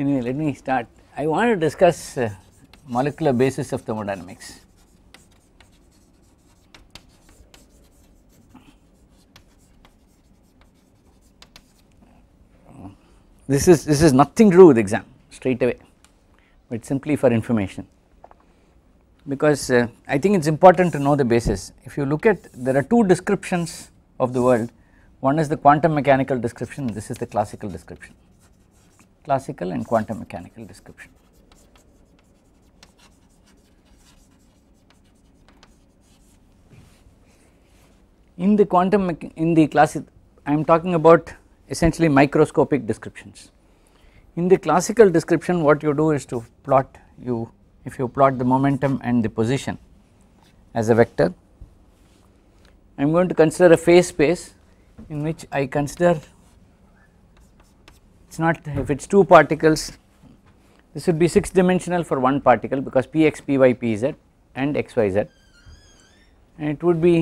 Anyway, let me start. I want to discuss uh, molecular basis of thermodynamics. This is this is nothing to do with exam straight away, but simply for information because uh, I think it is important to know the basis. If you look at there are two descriptions of the world, one is the quantum mechanical description, this is the classical description classical and quantum mechanical description. In the quantum in the class I am talking about essentially microscopic descriptions. In the classical description what you do is to plot you if you plot the momentum and the position as a vector. I am going to consider a phase space in which I consider it is not if it is 2 particles this would be 6 dimensional for one particle because px, py, pz and xyz and it would be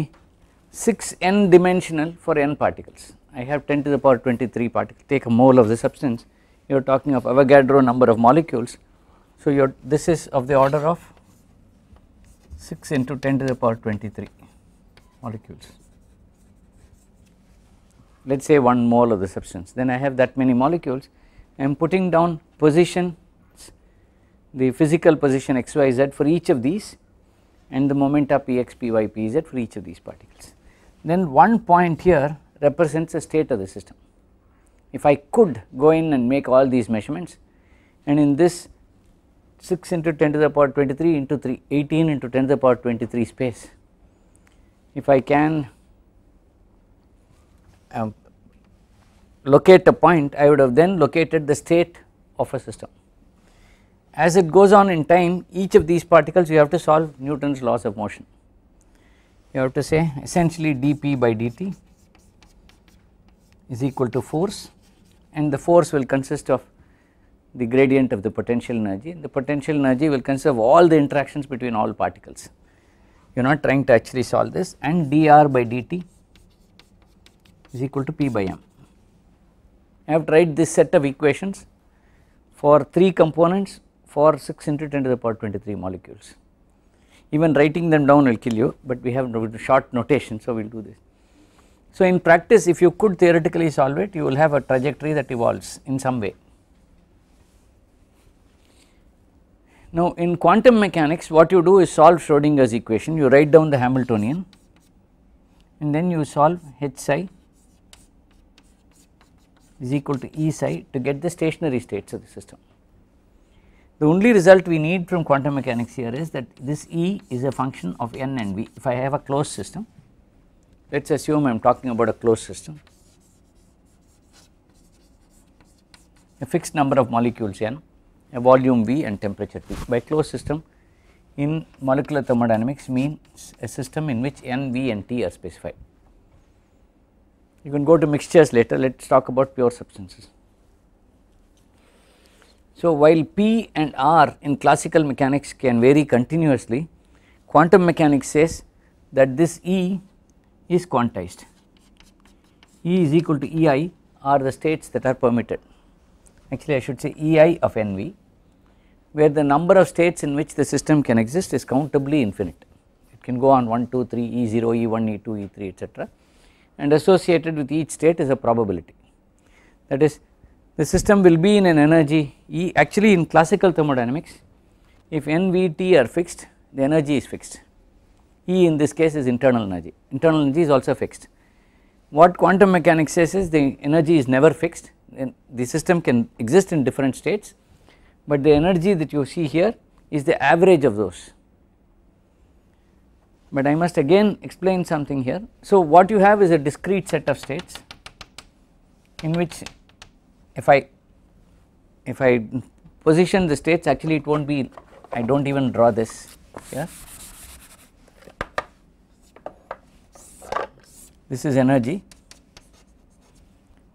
6 n dimensional for n particles. I have 10 to the power 23 particles take a mole of the substance you are talking of Avogadro number of molecules. So, your this is of the order of 6 into 10 to the power 23 molecules let us say 1 mole of the substance then I have that many molecules I am putting down position the physical position x y z for each of these and the momenta p x p y p z for each of these particles. Then one point here represents the state of the system. If I could go in and make all these measurements and in this 6 into 10 to the power 23 into 3 18 into 10 to the power 23 space if I can um, locate a point I would have then located the state of a system. As it goes on in time each of these particles you have to solve Newton's laws of motion. You have to say essentially dp by dt is equal to force and the force will consist of the gradient of the potential energy. The potential energy will consist of all the interactions between all particles. You are not trying to actually solve this and dr by dt is equal to P by M. I have tried this set of equations for 3 components for 6 into 10 to the power 23 molecules. Even writing them down will kill you, but we have short notation, so we will do this. So, in practice if you could theoretically solve it, you will have a trajectory that evolves in some way. Now, in quantum mechanics what you do is solve Schrodinger's equation, you write down the Hamiltonian and then you solve h psi is equal to E psi to get the stationary states of the system. The only result we need from quantum mechanics here is that this E is a function of N and V. If I have a closed system, let us assume I am talking about a closed system, a fixed number of molecules N, a volume V and temperature T. By closed system in molecular thermodynamics means a system in which N, V and T are specified. You can go to mixtures later, let us talk about pure substances. So, while P and R in classical mechanics can vary continuously, quantum mechanics says that this E is quantized. E is equal to EI are the states that are permitted. Actually, I should say EI of NV, where the number of states in which the system can exist is countably infinite. It can go on 1, 2, 3, E0, E1, E2, E3, etc and associated with each state is a probability. That is the system will be in an energy E actually in classical thermodynamics if n, v, t are fixed the energy is fixed E in this case is internal energy, internal energy is also fixed. What quantum mechanics says is the energy is never fixed and the system can exist in different states but the energy that you see here is the average of those but I must again explain something here. So, what you have is a discrete set of states in which if I if I position the states actually it will not be I do not even draw this here. This is energy.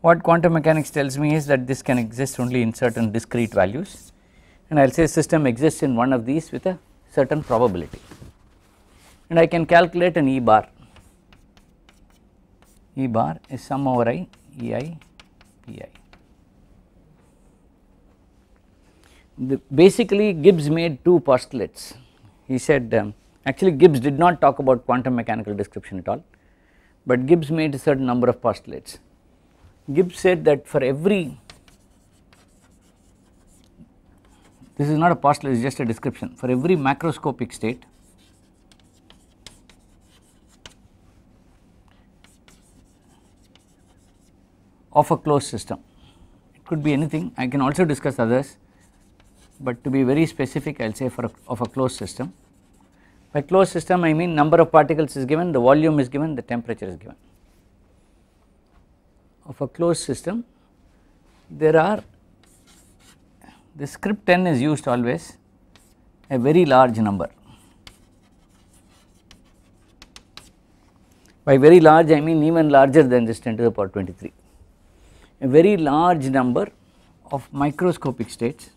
What quantum mechanics tells me is that this can exist only in certain discrete values and I will say system exists in one of these with a certain probability and I can calculate an E bar. E bar is sum over i E i P i. The basically Gibbs made two postulates. He said um, actually Gibbs did not talk about quantum mechanical description at all, but Gibbs made a certain number of postulates. Gibbs said that for every this is not a postulate it is just a description for every macroscopic state of a closed system. It could be anything, I can also discuss others, but to be very specific I will say for a, of a closed system. By closed system I mean number of particles is given, the volume is given, the temperature is given. Of a closed system there are the script N is used always a very large number. By very large I mean even larger than this 10 to the power 23 a very large number of microscopic states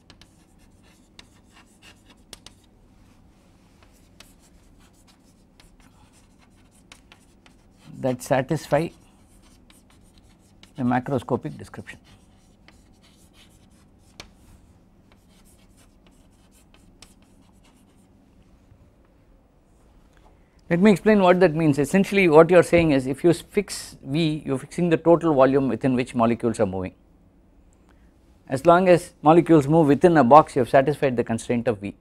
that satisfy the macroscopic description. Let me explain what that means essentially what you are saying is if you fix V you are fixing the total volume within which molecules are moving. As long as molecules move within a box you have satisfied the constraint of V.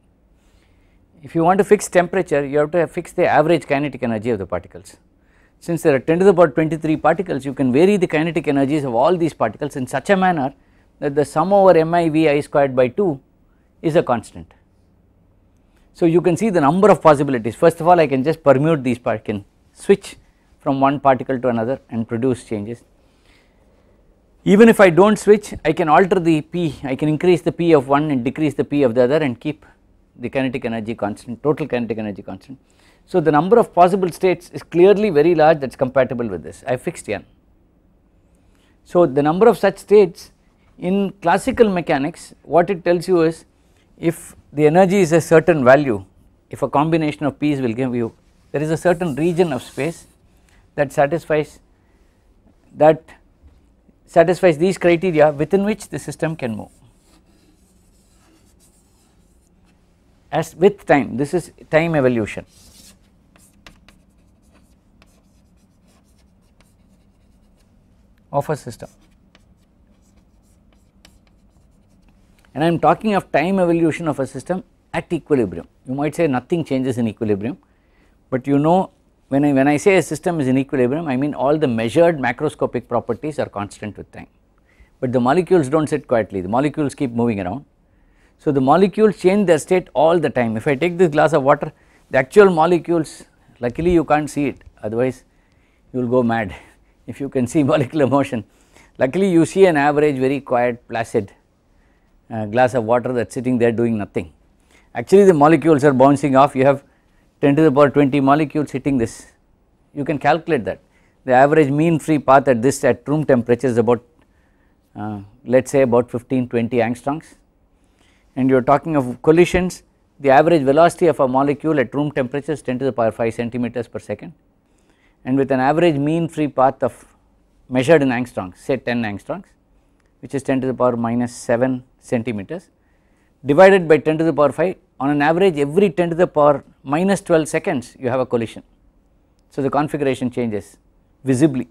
If you want to fix temperature you have to fix the average kinetic energy of the particles. Since there are 10 to the power 23 particles you can vary the kinetic energies of all these particles in such a manner that the sum over MIVI squared by 2 is a constant. So, you can see the number of possibilities first of all I can just permute these part can switch from one particle to another and produce changes. Even if I do not switch I can alter the p I can increase the p of one and decrease the p of the other and keep the kinetic energy constant total kinetic energy constant. So, the number of possible states is clearly very large that is compatible with this I fixed n. So, the number of such states in classical mechanics what it tells you is if the energy is a certain value if a combination of p's will give you there is a certain region of space that satisfies that satisfies these criteria within which the system can move. As with time this is time evolution. of a system. and I am talking of time evolution of a system at equilibrium. You might say nothing changes in equilibrium, but you know when I, when I say a system is in equilibrium I mean all the measured macroscopic properties are constant with time, but the molecules do not sit quietly, the molecules keep moving around. So, the molecules change their state all the time. If I take this glass of water, the actual molecules luckily you can't see it otherwise you will go mad if you can see molecular motion. Luckily you see an average very quiet placid glass of water that is sitting there doing nothing. Actually the molecules are bouncing off you have 10 to the power 20 molecules hitting this you can calculate that. The average mean free path at this at room temperature is about uh, let us say about 15 20 angstroms and you are talking of collisions the average velocity of a molecule at room temperature is 10 to the power 5 centimeters per second and with an average mean free path of measured in angstroms say 10 angstroms which is 10 to the power minus 7 centimeters divided by 10 to the power 5 on an average every 10 to the power minus 12 seconds you have a collision. So, the configuration changes visibly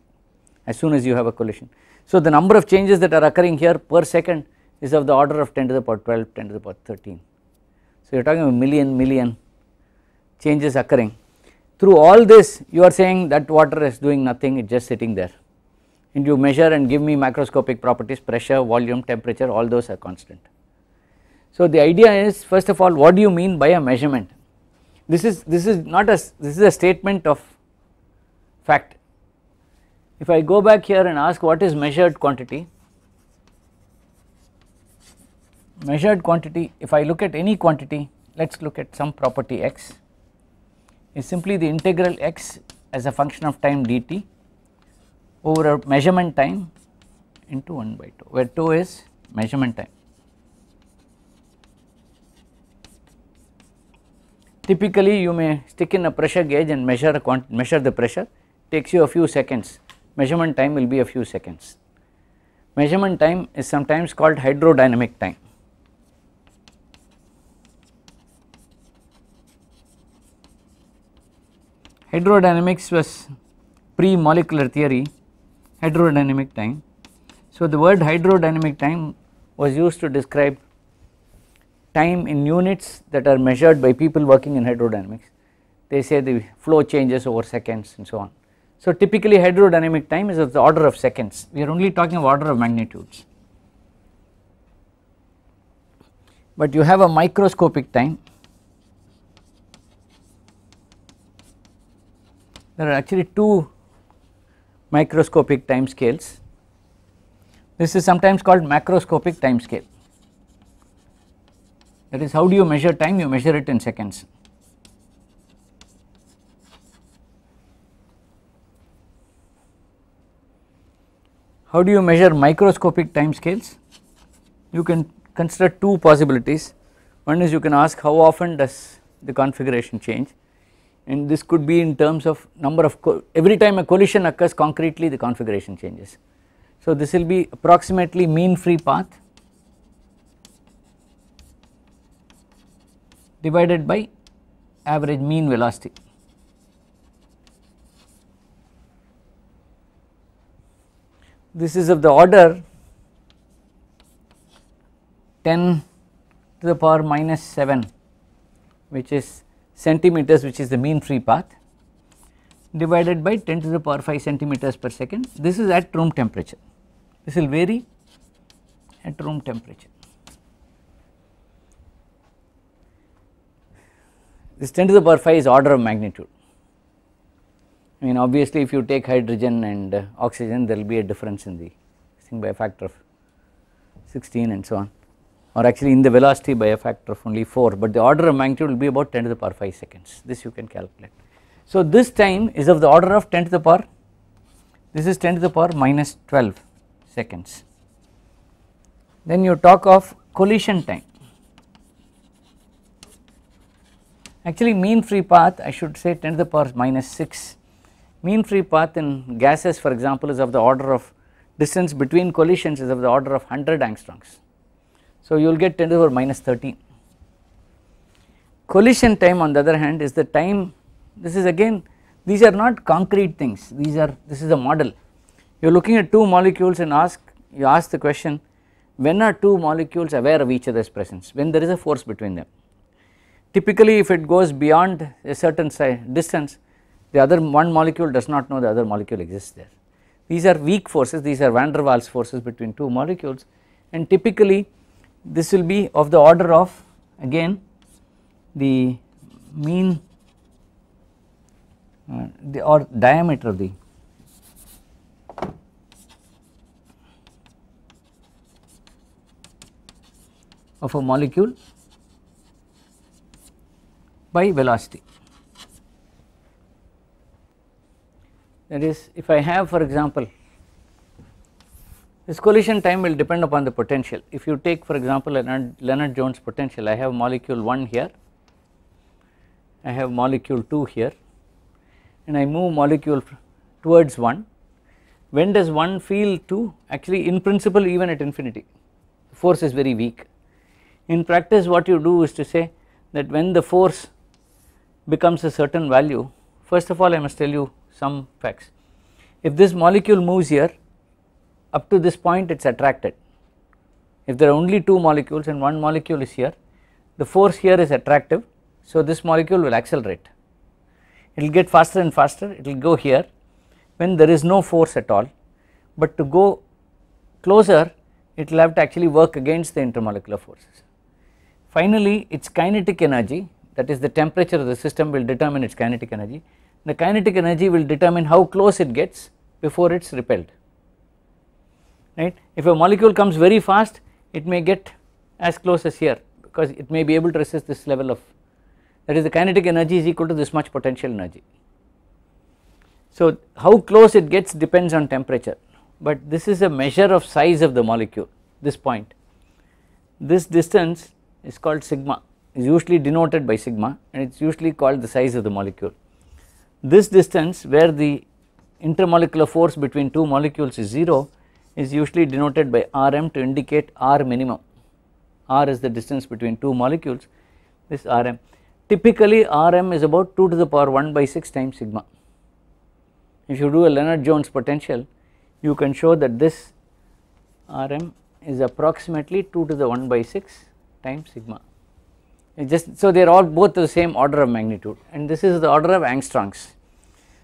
as soon as you have a collision. So, the number of changes that are occurring here per second is of the order of 10 to the power 12, 10 to the power 13. So, you are talking about million million changes occurring through all this you are saying that water is doing nothing it is just sitting there and you measure and give me microscopic properties pressure, volume, temperature all those are constant. So the idea is first of all what do you mean by a measurement this is this is not a this is a statement of fact. If I go back here and ask what is measured quantity measured quantity if I look at any quantity let us look at some property x is simply the integral x as a function of time dt over a measurement time into 1 by 2 where 2 is measurement time. Typically you may stick in a pressure gauge and measure a quant measure the pressure takes you a few seconds measurement time will be a few seconds. Measurement time is sometimes called hydrodynamic time. Hydrodynamics was pre molecular theory hydrodynamic time. So the word hydrodynamic time was used to describe time in units that are measured by people working in hydrodynamics. They say the flow changes over seconds and so on. So typically hydrodynamic time is of the order of seconds, we are only talking of order of magnitudes. But you have a microscopic time, there are actually two microscopic time scales. This is sometimes called macroscopic time scale. That is how do you measure time? You measure it in seconds. How do you measure microscopic time scales? You can consider two possibilities. One is you can ask how often does the configuration change and this could be in terms of number of every time a collision occurs concretely the configuration changes. So this will be approximately mean free path divided by average mean velocity. This is of the order 10 to the power minus 7 which is centimeters which is the mean free path divided by 10 to the power 5 centimeters per second. This is at room temperature. This will vary at room temperature. This 10 to the power 5 is order of magnitude. I mean obviously if you take hydrogen and uh, oxygen there will be a difference in the thing by a factor of 16 and so on or actually in the velocity by a factor of only 4, but the order of magnitude will be about 10 to the power 5 seconds, this you can calculate. So this time is of the order of 10 to the power, this is 10 to the power minus 12 seconds. Then you talk of collision time. Actually mean free path I should say 10 to the power minus 6, mean free path in gases for example is of the order of distance between collisions is of the order of 100 angstroms so, you will get 10 to the power minus 13. Collision time on the other hand is the time this is again these are not concrete things these are this is a model you are looking at two molecules and ask you ask the question when are two molecules aware of each other's presence when there is a force between them typically if it goes beyond a certain distance the other one molecule does not know the other molecule exists there these are weak forces these are van der waals forces between two molecules and typically this will be of the order of again the mean uh, the or diameter of the of a molecule by velocity. That is if I have for example this collision time will depend upon the potential. If you take for example Leonard, Leonard Jones potential, I have molecule 1 here, I have molecule 2 here and I move molecule towards 1. When does 1 feel 2? Actually in principle even at infinity, the force is very weak. In practice what you do is to say that when the force becomes a certain value, first of all I must tell you some facts. If this molecule moves here up to this point it is attracted. If there are only 2 molecules and one molecule is here, the force here is attractive. So, this molecule will accelerate, it will get faster and faster, it will go here when there is no force at all, but to go closer it will have to actually work against the intermolecular forces. Finally, its kinetic energy that is the temperature of the system will determine its kinetic energy. The kinetic energy will determine how close it gets before it is repelled right. If a molecule comes very fast it may get as close as here because it may be able to resist this level of that is the kinetic energy is equal to this much potential energy. So how close it gets depends on temperature but this is a measure of size of the molecule this point. This distance is called sigma is usually denoted by sigma and it is usually called the size of the molecule. This distance where the intermolecular force between two molecules is 0 is usually denoted by Rm to indicate R minimum. R is the distance between two molecules this Rm. Typically Rm is about 2 to the power 1 by 6 times sigma. If you do a Leonard Jones potential you can show that this Rm is approximately 2 to the 1 by 6 times sigma. It just so they are all both the same order of magnitude and this is the order of angstroms.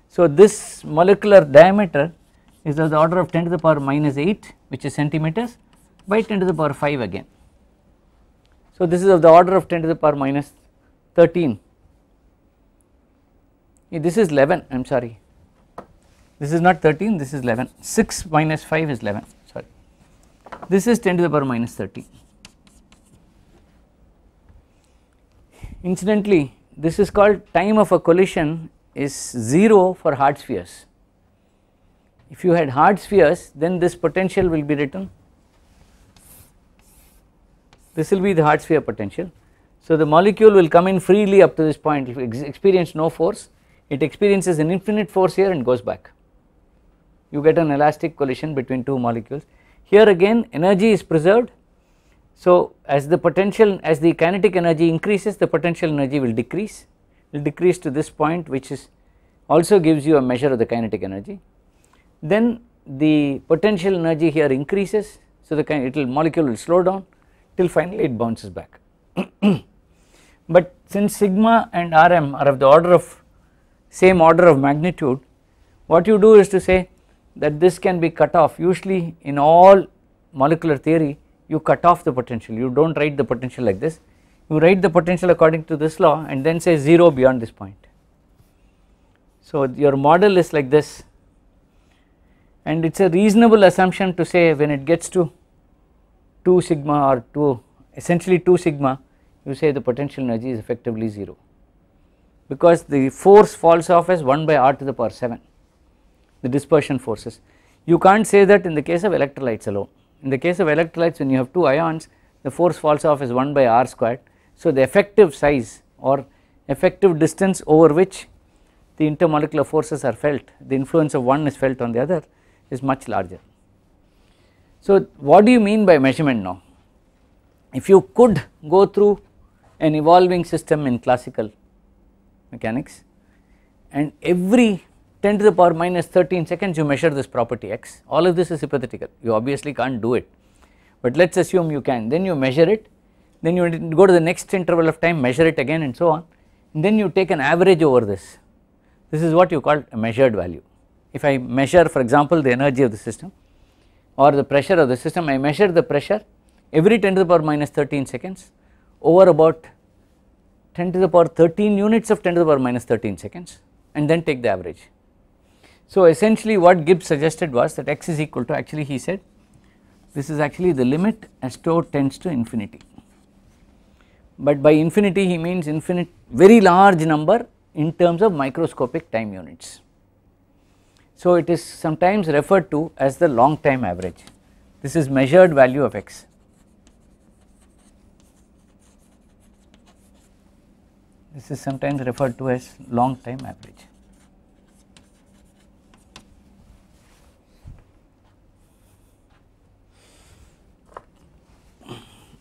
So this molecular diameter is of the order of 10 to the power minus 8 which is centimeters by 10 to the power 5 again. So, this is of the order of 10 to the power minus 13 eh, this is 11 I am sorry this is not 13 this is 11 6 minus 5 is 11 sorry this is 10 to the power minus 13 incidentally this is called time of a collision is 0 for hard spheres if you had hard spheres then this potential will be written, this will be the hard sphere potential. So the molecule will come in freely up to this point if it experience no force it experiences an infinite force here and goes back. You get an elastic collision between two molecules. Here again energy is preserved so as the potential as the kinetic energy increases the potential energy will decrease will decrease to this point which is also gives you a measure of the kinetic energy then the potential energy here increases. So, the kind it will molecule will slow down till finally it bounces back. but since sigma and Rm are of the order of same order of magnitude, what you do is to say that this can be cut off usually in all molecular theory you cut off the potential, you do not write the potential like this, you write the potential according to this law and then say 0 beyond this point. So, your model is like this and it is a reasonable assumption to say when it gets to 2 sigma or 2 essentially 2 sigma you say the potential energy is effectively 0 because the force falls off as 1 by r to the power 7 the dispersion forces. You can't say that in the case of electrolytes alone. In the case of electrolytes when you have 2 ions the force falls off as 1 by r squared. So, the effective size or effective distance over which the intermolecular forces are felt the influence of one is felt on the other is much larger. So, what do you mean by measurement now? If you could go through an evolving system in classical mechanics and every 10 to the power minus 13 seconds you measure this property x, all of this is hypothetical, you obviously can't do it, but let us assume you can, then you measure it, then you go to the next interval of time, measure it again and so on, and then you take an average over this, this is what you call a measured value if I measure for example the energy of the system or the pressure of the system I measure the pressure every 10 to the power minus 13 seconds over about 10 to the power 13 units of 10 to the power minus 13 seconds and then take the average. So essentially what Gibbs suggested was that x is equal to actually he said this is actually the limit as tau tends to infinity but by infinity he means infinite very large number in terms of microscopic time units. So it is sometimes referred to as the long time average. This is measured value of x. This is sometimes referred to as long time average.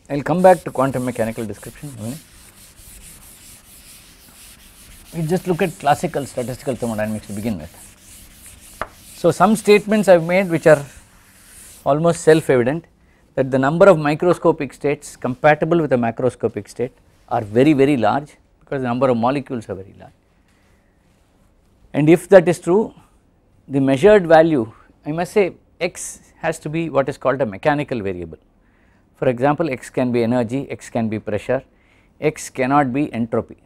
I will come back to quantum mechanical description. We just look at classical statistical thermodynamics to begin with. So, some statements I have made which are almost self evident that the number of microscopic states compatible with a macroscopic state are very very large because the number of molecules are very large. And if that is true the measured value I must say x has to be what is called a mechanical variable. For example, x can be energy, x can be pressure, x cannot be entropy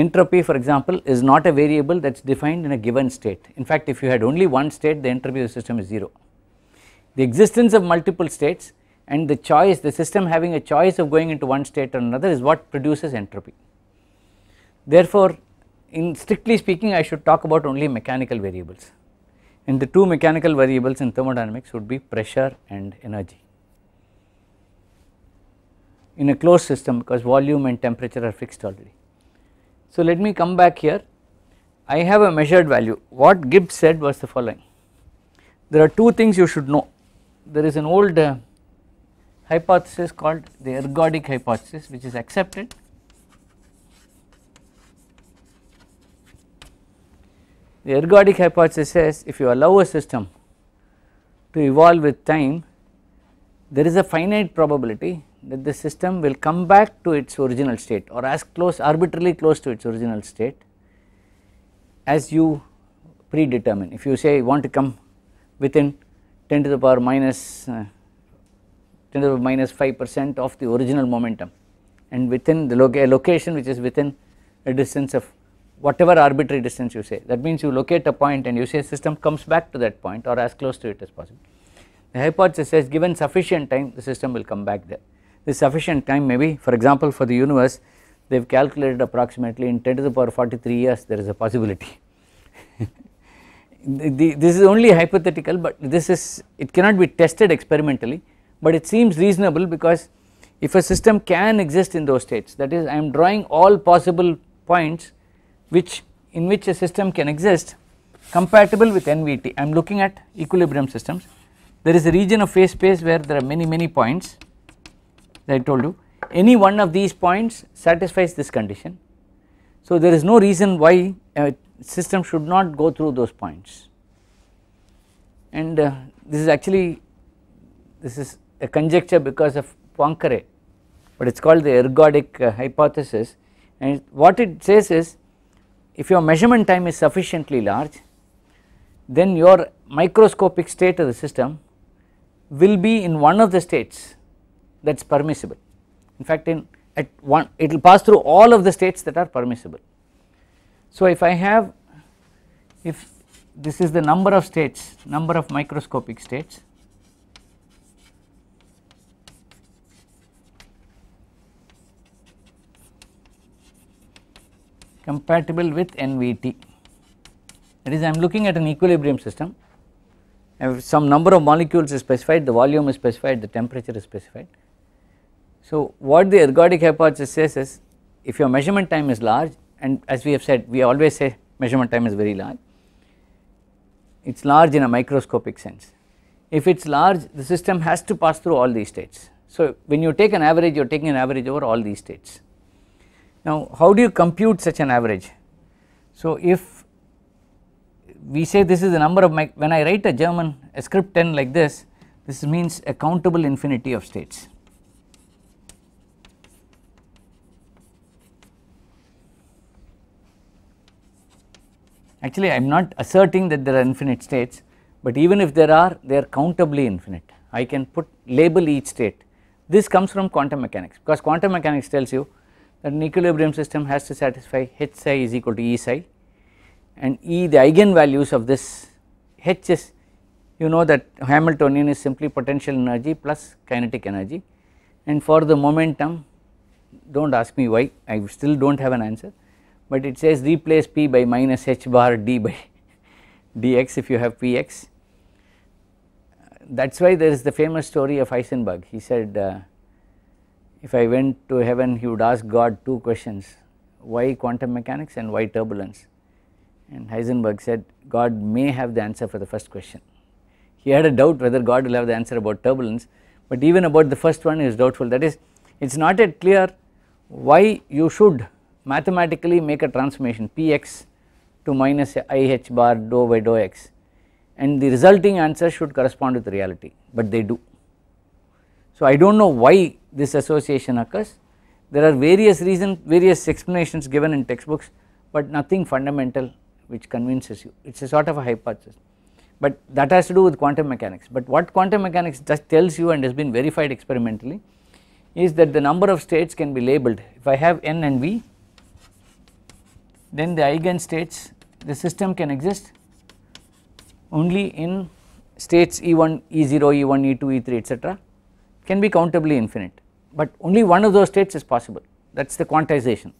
Entropy for example is not a variable that is defined in a given state. In fact, if you had only one state the entropy of the system is 0. The existence of multiple states and the choice the system having a choice of going into one state or another is what produces entropy. Therefore, in strictly speaking I should talk about only mechanical variables and the two mechanical variables in thermodynamics would be pressure and energy. In a closed system because volume and temperature are fixed already. So let me come back here I have a measured value what Gibbs said was the following there are two things you should know there is an old uh, hypothesis called the ergodic hypothesis which is accepted the ergodic hypothesis says if you allow a system to evolve with time there is a finite probability that the system will come back to its original state or as close arbitrarily close to its original state as you predetermine. If you say you want to come within 10 to the power minus uh, 10 to the minus 5 percent of the original momentum and within the location which is within a distance of whatever arbitrary distance you say that means you locate a point and you say system comes back to that point or as close to it as possible. The hypothesis says given sufficient time the system will come back there this sufficient time may be for example for the universe they have calculated approximately in 10 to the power 43 years there is a possibility. the, the, this is only hypothetical but this is it cannot be tested experimentally but it seems reasonable because if a system can exist in those states that is I am drawing all possible points which in which a system can exist compatible with NVT I am looking at equilibrium systems there is a region of phase space where there are many many points that I told you any one of these points satisfies this condition. So there is no reason why a system should not go through those points and uh, this is actually this is a conjecture because of Poincare but it is called the ergodic uh, hypothesis and what it says is if your measurement time is sufficiently large then your microscopic state of the system will be in one of the states that is permissible. In fact, in at one it will pass through all of the states that are permissible. So, if I have if this is the number of states number of microscopic states compatible with NVT that is I am looking at an equilibrium system if some number of molecules is specified the volume is specified the temperature is specified so, what the ergodic hypothesis says is if your measurement time is large and as we have said we always say measurement time is very large, it is large in a microscopic sense. If it is large the system has to pass through all these states. So, when you take an average you are taking an average over all these states. Now, how do you compute such an average? So, if we say this is the number of my when I write a German a script 10 like this, this means a countable infinity of states. Actually, I am not asserting that there are infinite states, but even if there are, they are countably infinite. I can put label each state. This comes from quantum mechanics because quantum mechanics tells you that an equilibrium system has to satisfy h psi is equal to E psi and E the eigenvalues of this h is you know that Hamiltonian is simply potential energy plus kinetic energy and for the momentum do not ask me why I still do not have an answer but it says replace p by minus h bar d by dx if you have px. That is why there is the famous story of Heisenberg. He said, uh, if I went to heaven, he would ask God two questions why quantum mechanics and why turbulence. And Heisenberg said, God may have the answer for the first question. He had a doubt whether God will have the answer about turbulence, but even about the first one he was doubtful. That is, it is not yet clear why you should mathematically make a transformation Px to minus i h bar dou by dou x and the resulting answer should correspond with reality, but they do. So, I do not know why this association occurs. There are various reasons, various explanations given in textbooks, but nothing fundamental which convinces you. It is a sort of a hypothesis, but that has to do with quantum mechanics. But what quantum mechanics just tells you and has been verified experimentally is that the number of states can be labeled. If I have n and v, then the eigenstates the system can exist only in states E1, E0, E1, E2, E3 etc. can be countably infinite, but only one of those states is possible that is the quantization.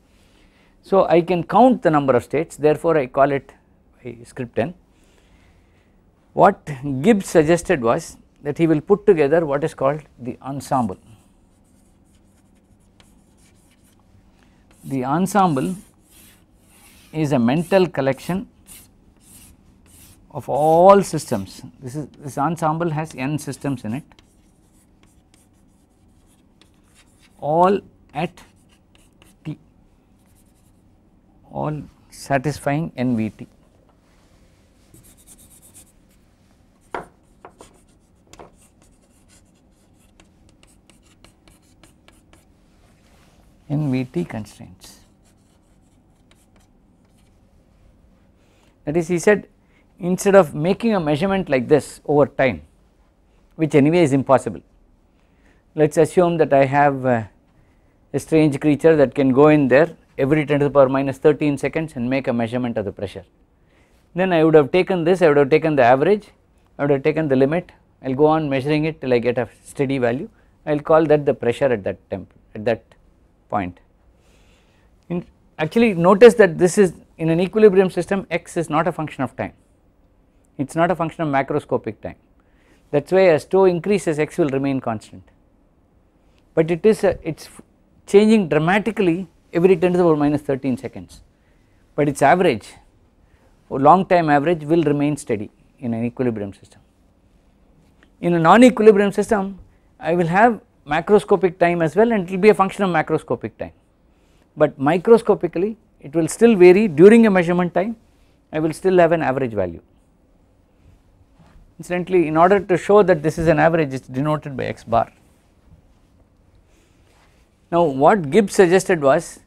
So, I can count the number of states therefore, I call it script n. What Gibbs suggested was that he will put together what is called the ensemble. The ensemble is a mental collection of all systems. This is this ensemble has n systems in it, all at t, all satisfying NVT. NVT constraints. That is he said instead of making a measurement like this over time which anyway is impossible. Let us assume that I have a strange creature that can go in there every 10 to the power minus 13 seconds and make a measurement of the pressure. Then I would have taken this, I would have taken the average, I would have taken the limit, I will go on measuring it till I get a steady value, I will call that the pressure at that temp at that point. In actually notice that this is in an equilibrium system x is not a function of time it is not a function of macroscopic time that is why as tau increases x will remain constant but it is a, it's changing dramatically every 10 to the power minus 13 seconds but its average long time average will remain steady in an equilibrium system. In a non equilibrium system I will have macroscopic time as well and it will be a function of macroscopic time but microscopically it will still vary during a measurement time I will still have an average value. Incidentally in order to show that this is an average it is denoted by x bar. Now what Gibbs suggested was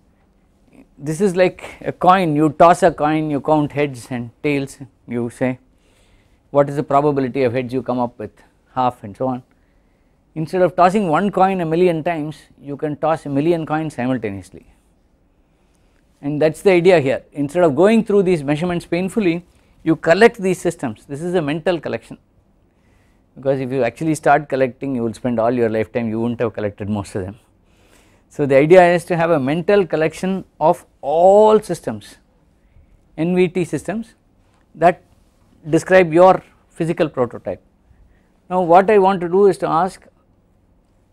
this is like a coin you toss a coin you count heads and tails you say what is the probability of heads you come up with half and so on. Instead of tossing one coin a million times you can toss a million coins simultaneously and that is the idea here instead of going through these measurements painfully you collect these systems this is a mental collection because if you actually start collecting you will spend all your lifetime you would not have collected most of them. So the idea is to have a mental collection of all systems NVT systems that describe your physical prototype. Now what I want to do is to ask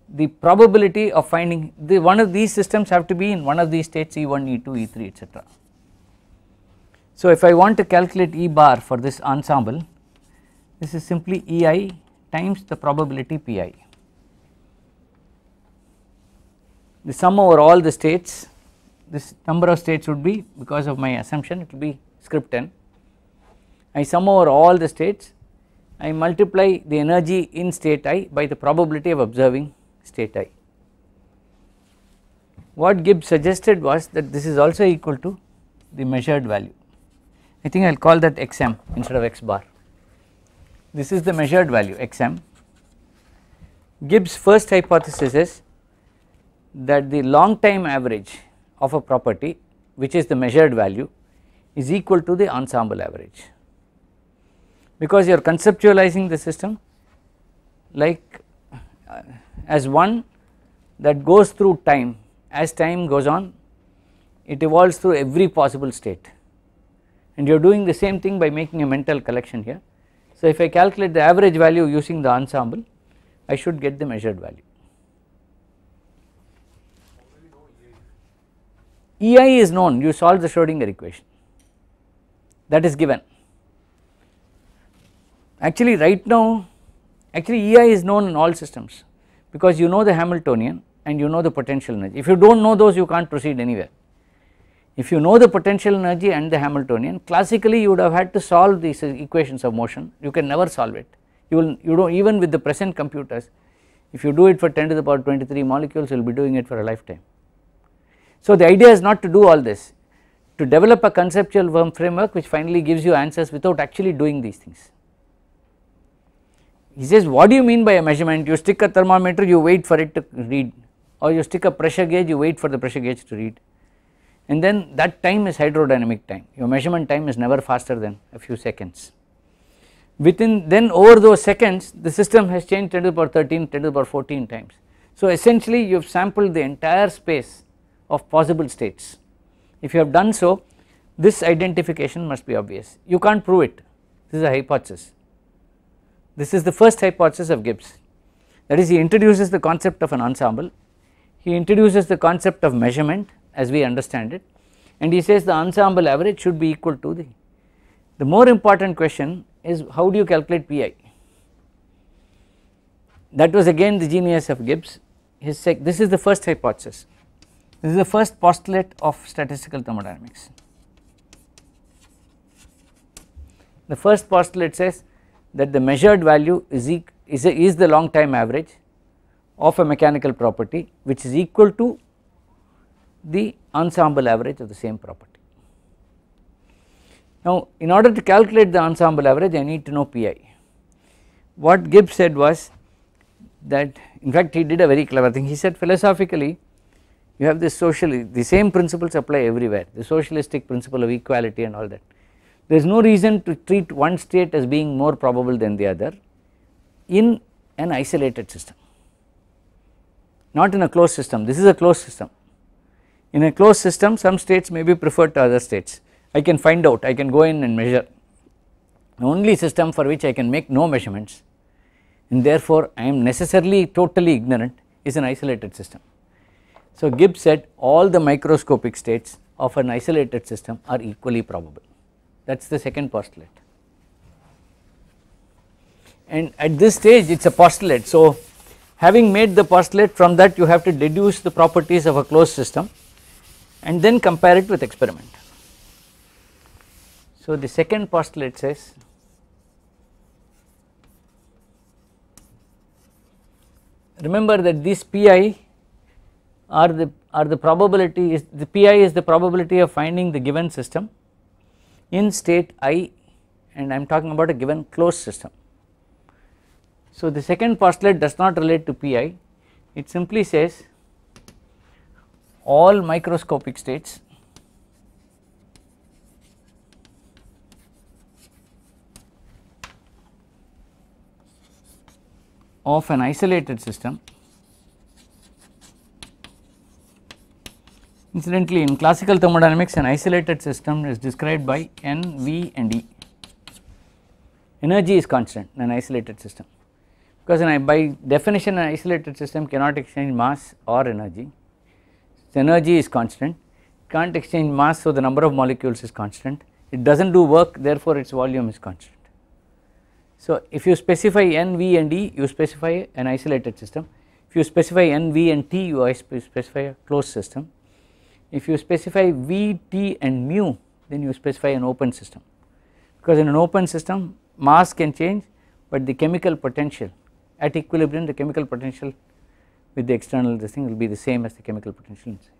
the probability of finding the one of these systems have to be in one of these states E1, E2, E3 etc. So, if I want to calculate E bar for this ensemble this is simply EI times the probability PI the sum over all the states this number of states would be because of my assumption it will be script n. I sum over all the states I multiply the energy in state i by the probability of observing i. What Gibbs suggested was that this is also equal to the measured value. I think I will call that xm instead of x bar. This is the measured value xm. Gibbs first hypothesis is that the long time average of a property which is the measured value is equal to the ensemble average because you are conceptualizing the system like uh, as one that goes through time as time goes on it evolves through every possible state and you are doing the same thing by making a mental collection here. So if I calculate the average value using the ensemble I should get the measured value. EI is known you solve the Schrodinger equation that is given actually right now actually EI is known in all systems because you know the Hamiltonian and you know the potential energy. If you do not know those you can't proceed anywhere. If you know the potential energy and the Hamiltonian classically you would have had to solve these equations of motion you can never solve it. You will you do even with the present computers if you do it for 10 to the power 23 molecules you will be doing it for a lifetime. So the idea is not to do all this to develop a conceptual framework which finally gives you answers without actually doing these things. He says what do you mean by a measurement you stick a thermometer you wait for it to read or you stick a pressure gauge you wait for the pressure gauge to read and then that time is hydrodynamic time your measurement time is never faster than a few seconds. Within then over those seconds the system has changed 10 to the power 13 10 to the power 14 times. So essentially you have sampled the entire space of possible states if you have done so this identification must be obvious you can't prove it this is a hypothesis this is the first hypothesis of Gibbs that is he introduces the concept of an ensemble, he introduces the concept of measurement as we understand it and he says the ensemble average should be equal to the. The more important question is how do you calculate pi? That was again the genius of Gibbs, his this is the first hypothesis, this is the first postulate of statistical thermodynamics. The first postulate says that the measured value is, e is, a, is the long time average of a mechanical property which is equal to the ensemble average of the same property. Now in order to calculate the ensemble average I need to know pi. What Gibbs said was that in fact he did a very clever thing he said philosophically you have this social the same principles apply everywhere the socialistic principle of equality and all that there is no reason to treat one state as being more probable than the other in an isolated system, not in a closed system. This is a closed system. In a closed system, some states may be preferred to other states. I can find out, I can go in and measure. The only system for which I can make no measurements and therefore I am necessarily totally ignorant is an isolated system. So, Gibbs said all the microscopic states of an isolated system are equally probable that is the second postulate. And at this stage it is a postulate. So, having made the postulate from that you have to deduce the properties of a closed system and then compare it with experiment. So, the second postulate says remember that these pi are the are the probability is the pi is the probability of finding the given system in state i and I am talking about a given closed system. So, the second postulate does not relate to Pi, it simply says all microscopic states of an isolated system Incidentally, in classical thermodynamics an isolated system is described by N, V and E. Energy is constant in an isolated system because by definition an isolated system cannot exchange mass or energy. So, energy is constant, cannot can't exchange mass so the number of molecules is constant, it does not do work therefore its volume is constant. So, if you specify N, V and E you specify an isolated system, if you specify N, V and T you specify a closed system if you specify V, T and mu then you specify an open system because in an open system mass can change but the chemical potential at equilibrium the chemical potential with the external this thing will be the same as the chemical potential inside.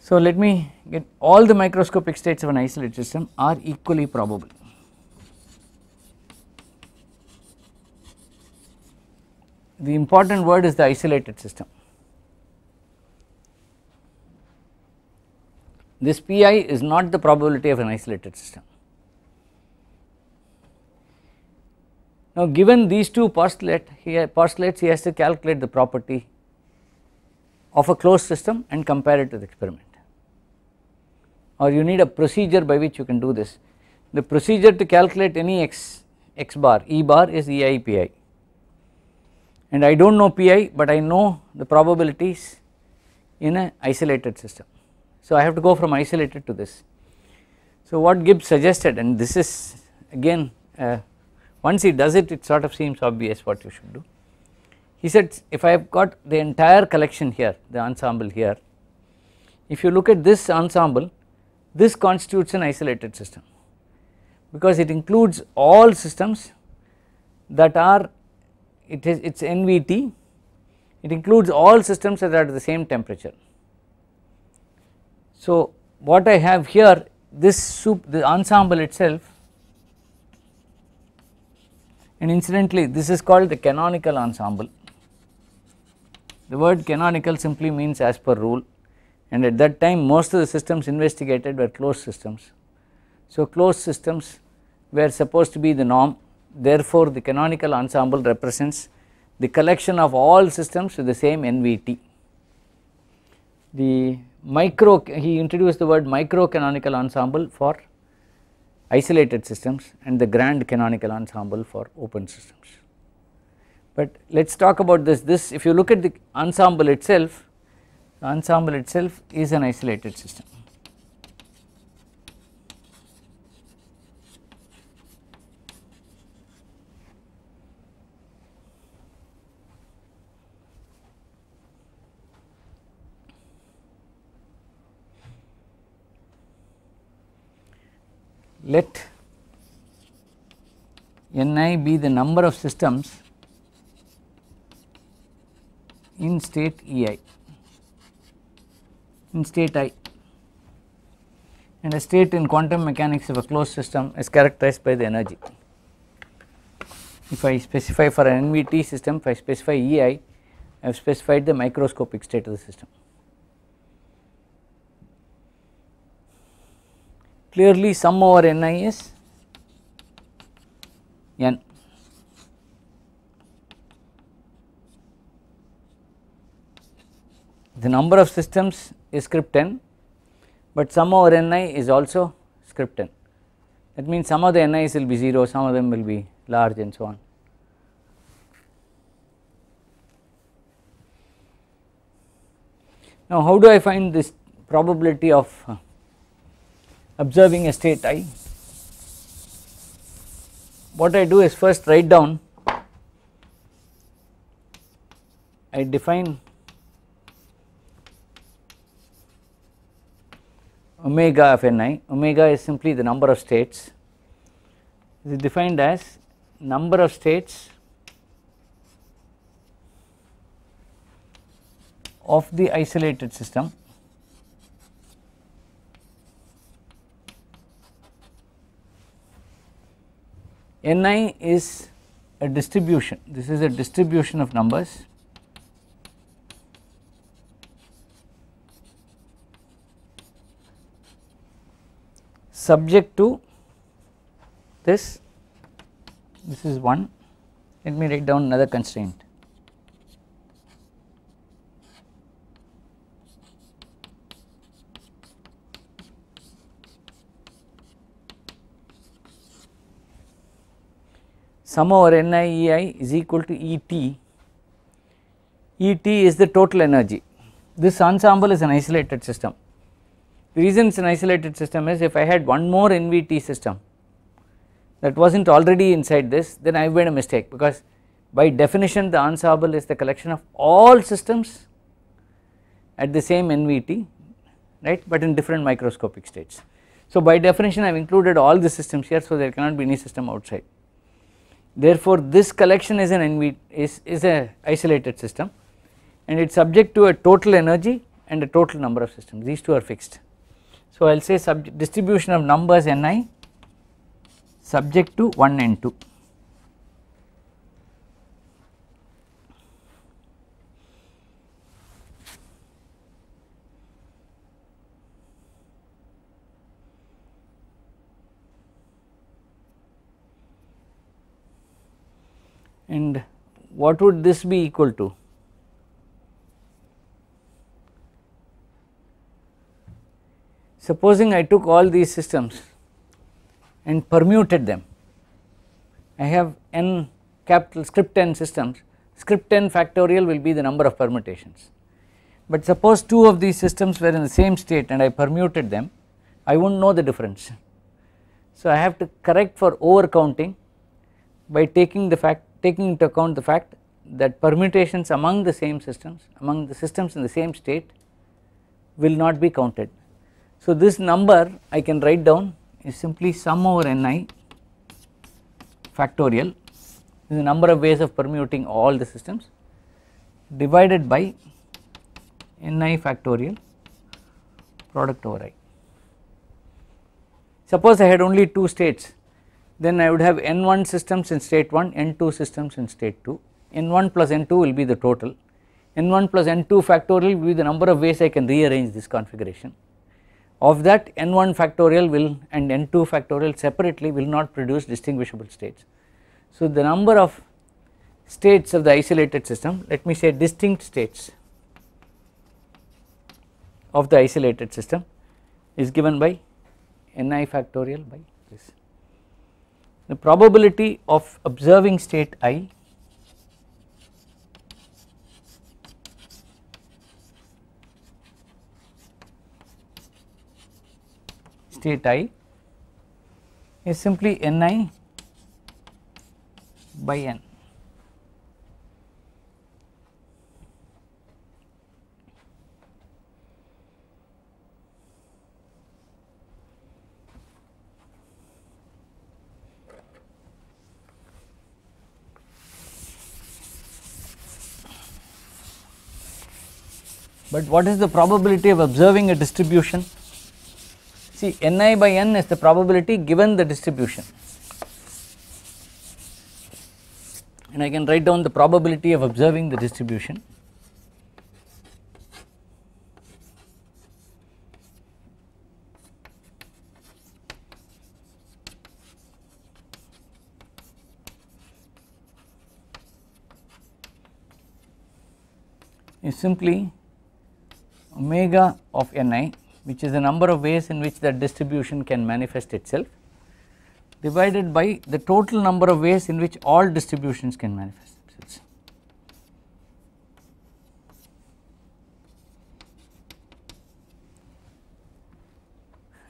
So let me get all the microscopic states of an isolated system are equally probable. The important word is the isolated system. This Pi is not the probability of an isolated system. Now, given these two postulate, he postulates, he has to calculate the property of a closed system and compare it to the experiment or you need a procedure by which you can do this. The procedure to calculate any x, x bar, E bar is EI Pi and I do not know Pi but I know the probabilities in an isolated system. So, I have to go from isolated to this. So, what Gibbs suggested and this is again uh, once he does it it sort of seems obvious what you should do. He said if I have got the entire collection here the ensemble here if you look at this ensemble this constitutes an isolated system because it includes all systems that are it is its NVT it includes all systems that are at the same temperature so what I have here this soup the ensemble itself and incidentally this is called the canonical ensemble. The word canonical simply means as per rule and at that time most of the systems investigated were closed systems. So closed systems were supposed to be the norm therefore the canonical ensemble represents the collection of all systems with the same NVT. The micro he introduced the word micro canonical ensemble for isolated systems and the grand canonical ensemble for open systems. But let us talk about this, this if you look at the ensemble itself, the ensemble itself is an isolated system. let Ni be the number of systems in state Ei, in state i and a state in quantum mechanics of a closed system is characterized by the energy. If I specify for an NVT system, if I specify Ei, I have specified the microscopic state of the system. clearly sum over n i is n. The number of systems is script n, but sum over n i is also script n. That means some of the n i's will be 0, some of them will be large and so on. Now, how do I find this probability of uh, observing a state i what I do is first write down I define omega of ni omega is simply the number of states it is defined as number of states of the isolated system Ni is a distribution, this is a distribution of numbers. subject to this, this is 1, let me write down another constraint. sum over NIEI is equal to ET, ET is the total energy. This ensemble is an isolated system. The reason it is an isolated system is if I had one more NVT system that was not already inside this then I have made a mistake because by definition the ensemble is the collection of all systems at the same NVT right but in different microscopic states. So by definition I have included all the systems here so there cannot be any system outside. Therefore, this collection is an is, is a isolated system and it is subject to a total energy and a total number of systems these two are fixed. So, I will say distribution of numbers Ni subject to 1 and 2. and what would this be equal to? Supposing I took all these systems and permuted them, I have n capital script n systems, script n factorial will be the number of permutations. But suppose two of these systems were in the same state and I permuted them, I would not know the difference. So, I have to correct for overcounting by taking the fact taking into account the fact that permutations among the same systems among the systems in the same state will not be counted. So, this number I can write down is simply sum over n i factorial is the number of ways of permuting all the systems divided by n i factorial product over i. Suppose I had only 2 states then I would have N1 systems in state 1, N2 systems in state 2, N1 plus N2 will be the total, N1 plus N2 factorial will be the number of ways I can rearrange this configuration. Of that N1 factorial will and N2 factorial separately will not produce distinguishable states. So, the number of states of the isolated system let me say distinct states of the isolated system is given by ni factorial by this the probability of observing state i state i is simply n i by n but what is the probability of observing a distribution? See ni by n is the probability given the distribution and I can write down the probability of observing the distribution. is simply omega of ni which is the number of ways in which that distribution can manifest itself divided by the total number of ways in which all distributions can manifest themselves.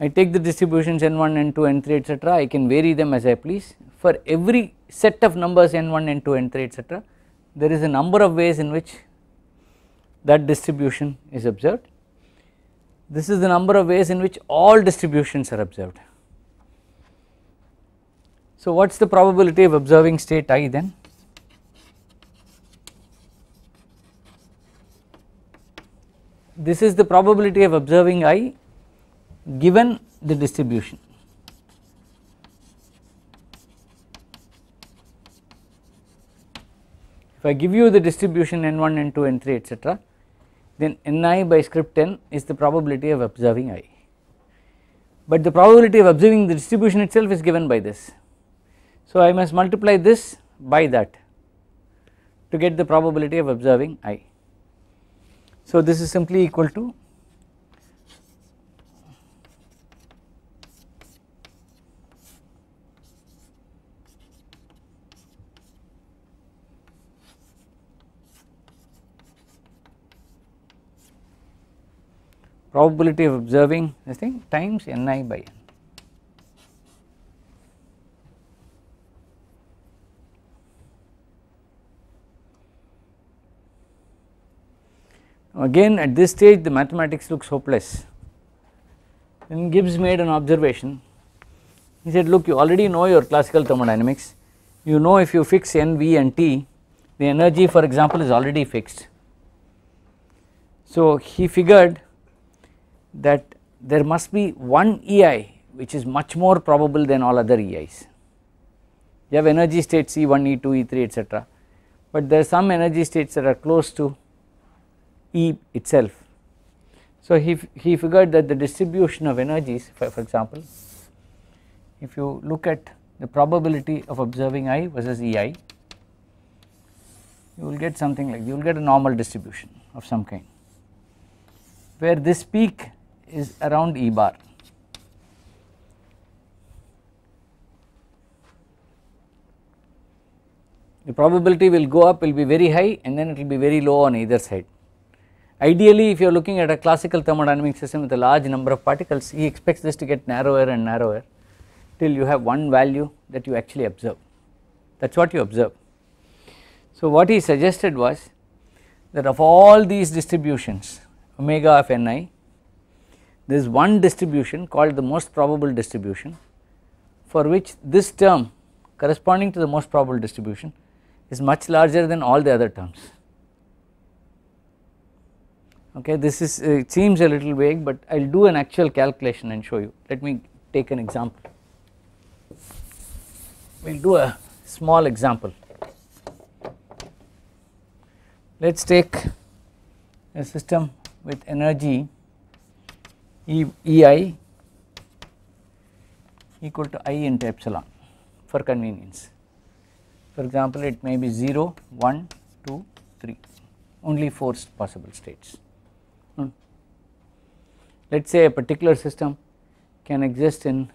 I take the distributions n1, n2, n3 etc. I can vary them as I please for every set of numbers n1, n2, n3 etc. there is a number of ways in which that distribution is observed. This is the number of ways in which all distributions are observed. So, what is the probability of observing state i then? This is the probability of observing i given the distribution. If I give you the distribution n1, n2, n3 etc., then ni by script n is the probability of observing i. But the probability of observing the distribution itself is given by this. So, I must multiply this by that to get the probability of observing i. So, this is simply equal to probability of observing this thing times n i by n. Again at this stage the mathematics looks hopeless. Then Gibbs made an observation. He said look you already know your classical thermodynamics. You know if you fix n, v and t the energy for example is already fixed. So he figured that there must be one EI which is much more probable than all other EIs. You have energy states E1, E2, E3 etc., but there are some energy states that are close to E itself. So, he, he figured that the distribution of energies for, for example, if you look at the probability of observing I versus EI, you will get something like you will get a normal distribution of some kind where this peak is around E bar. The probability will go up will be very high and then it will be very low on either side. Ideally if you are looking at a classical thermodynamic system with a large number of particles he expects this to get narrower and narrower till you have one value that you actually observe that is what you observe. So what he suggested was that of all these distributions omega of ni there is one distribution called the most probable distribution for which this term corresponding to the most probable distribution is much larger than all the other terms. Okay, this is uh, it seems a little vague, but I will do an actual calculation and show you. Let me take an example. We will do a small example. Let us take a system with energy EI equal to i into epsilon for convenience. For example, it may be 0, 1, 2, 3, only 4 possible states. Hmm. Let us say a particular system can exist in,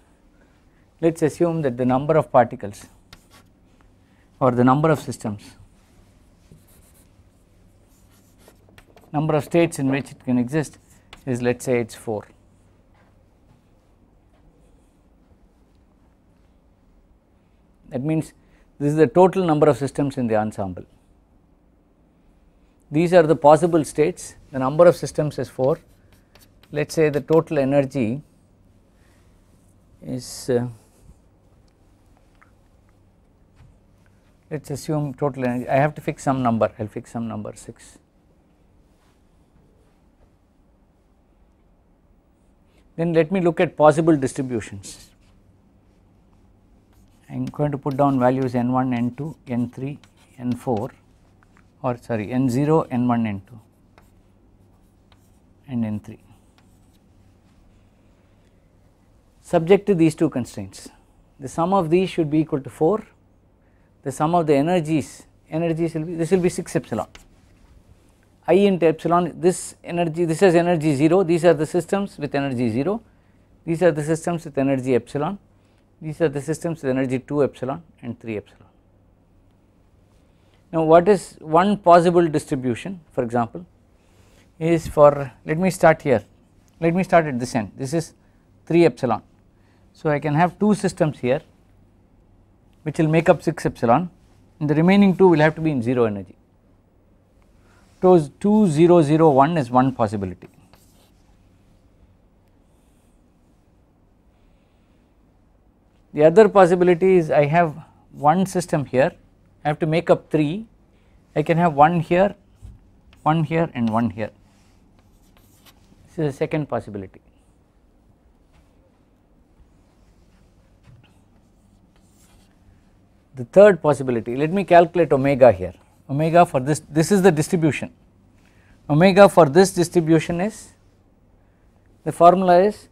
let us assume that the number of particles or the number of systems, number of states in which it can exist is let us say it is 4. That means, this is the total number of systems in the ensemble. These are the possible states, the number of systems is 4. Let us say the total energy is uh, let us assume total energy I have to fix some number I will fix some number 6 then let me look at possible distributions I am going to put down values n1, n2, n3, n4 or sorry n0, n1, n2 and n3 subject to these two constraints. The sum of these should be equal to 4, the sum of the energies, energies will be this will be 6 epsilon i into epsilon this energy this has energy 0 these are the systems with energy 0 these are the systems with energy epsilon these are the systems with energy 2 epsilon and 3 epsilon. Now, what is one possible distribution for example is for let me start here, let me start at this end this is 3 epsilon. So, I can have 2 systems here which will make up 6 epsilon and the remaining 2 will have to be in 0 energy. So, 2001 is one possibility The other possibility is I have one system here, I have to make up 3, I can have 1 here, 1 here and 1 here. This is the second possibility. The third possibility, let me calculate omega here, omega for this, this is the distribution, omega for this distribution is, the formula is,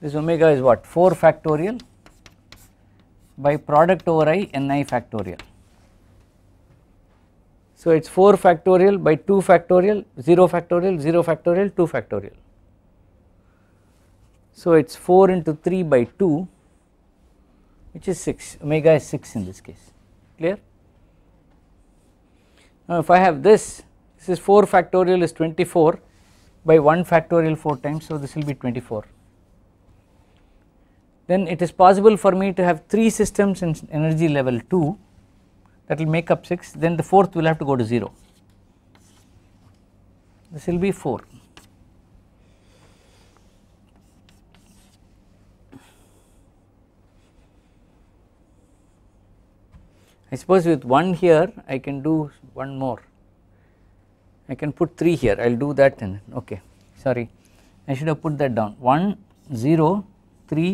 this omega is what, 4 factorial by product over i n i factorial. So, it is 4 factorial by 2 factorial 0 factorial 0 factorial 2 factorial. So, it is 4 into 3 by 2 which is 6 omega is 6 in this case clear. Now, if I have this this is 4 factorial is 24 by 1 factorial 4 times. So, this will be 24 then it is possible for me to have 3 systems in energy level 2 that will make up 6 then the fourth will have to go to 0 this will be 4 I suppose with 1 here I can do one more I can put 3 here I will do that and okay sorry I should have put that down 1 0 3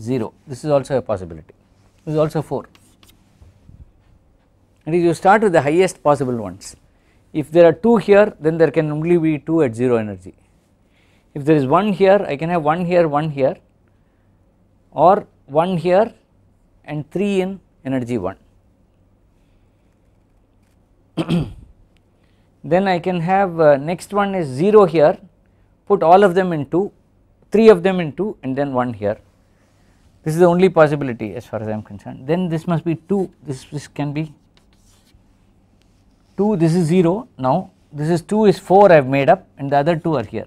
0 this is also a possibility this is also 4 and if you start with the highest possible ones if there are 2 here then there can only be 2 at 0 energy if there is 1 here I can have 1 here 1 here or 1 here and 3 in energy 1 then I can have uh, next one is 0 here put all of them into 3 of them into and then 1 here this is the only possibility as far as I am concerned. Then this must be 2, this, this can be 2, this is 0. Now, this is 2 is 4 I have made up and the other 2 are here.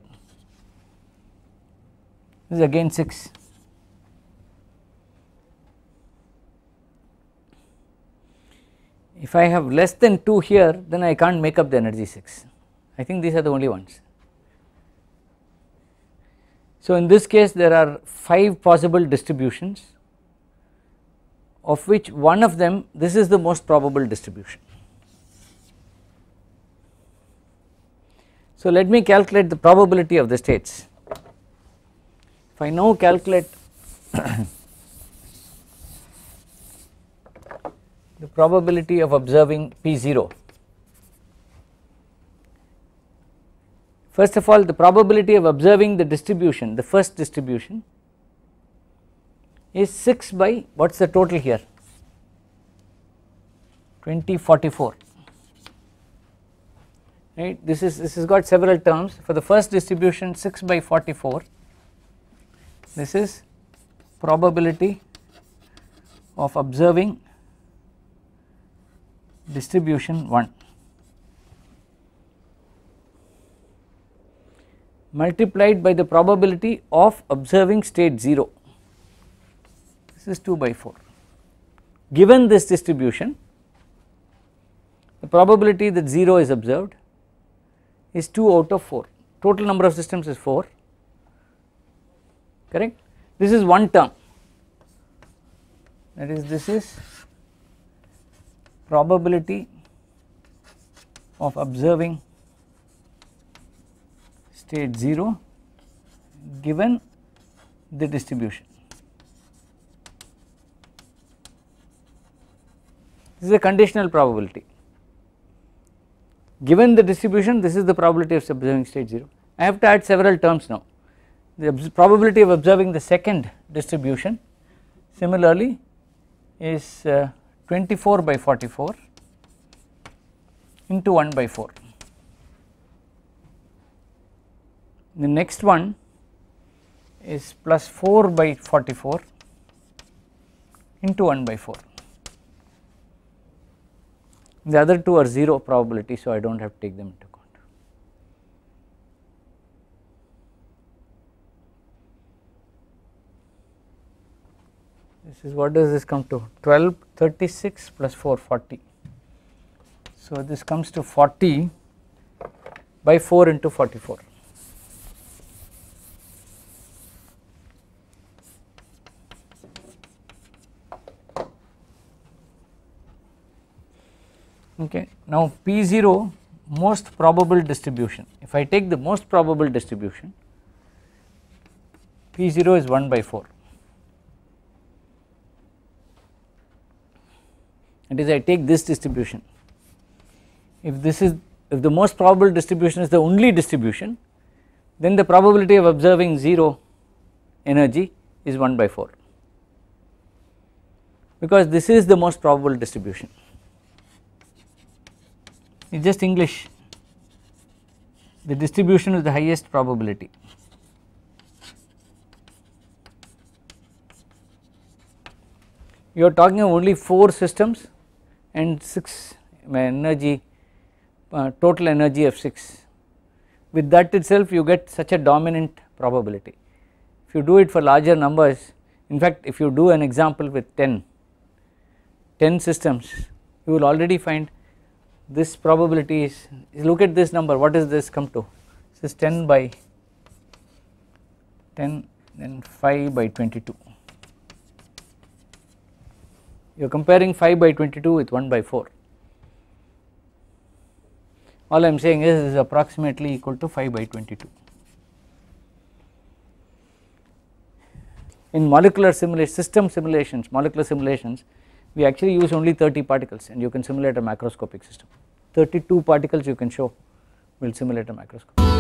This is again 6. If I have less than 2 here, then I can't make up the energy 6. I think these are the only ones. So, in this case there are 5 possible distributions of which one of them this is the most probable distribution. So, let me calculate the probability of the states. If I now calculate the probability of observing P 0 First of all the probability of observing the distribution, the first distribution is 6 by what is the total here 2044 right this is this has got several terms for the first distribution 6 by 44 this is probability of observing distribution 1 multiplied by the probability of observing state 0 this is 2 by 4 given this distribution the probability that 0 is observed is 2 out of 4 total number of systems is 4 correct this is one term that is this is probability of observing state 0 given the distribution. This is a conditional probability. Given the distribution, this is the probability of observing state 0. I have to add several terms now. The probability of observing the second distribution similarly is uh, 24 by 44 into 1 by 4. The next one is plus 4 by 44 into 1 by 4. The other two are 0 probability, so I do not have to take them into account. This is what does this come to 12, 36 plus 4, 40. So, this comes to 40 by 4 into 44. okay. Now P0 most probable distribution if I take the most probable distribution P0 is 1 by 4 that is I take this distribution if this is if the most probable distribution is the only distribution then the probability of observing 0 energy is 1 by 4 because this is the most probable distribution is just English the distribution with the highest probability. You are talking of only 4 systems and 6 uh, energy uh, total energy of 6 with that itself you get such a dominant probability. If you do it for larger numbers in fact if you do an example with 10, 10 systems you will already find this probability is, look at this number what is this come to this is 10 by 10 then 5 by 22 you are comparing 5 by 22 with 1 by 4 all I am saying is this is approximately equal to 5 by 22. In molecular simulation system simulations molecular simulations we actually use only 30 particles and you can simulate a macroscopic system. 32 particles you can show will simulate a macroscope.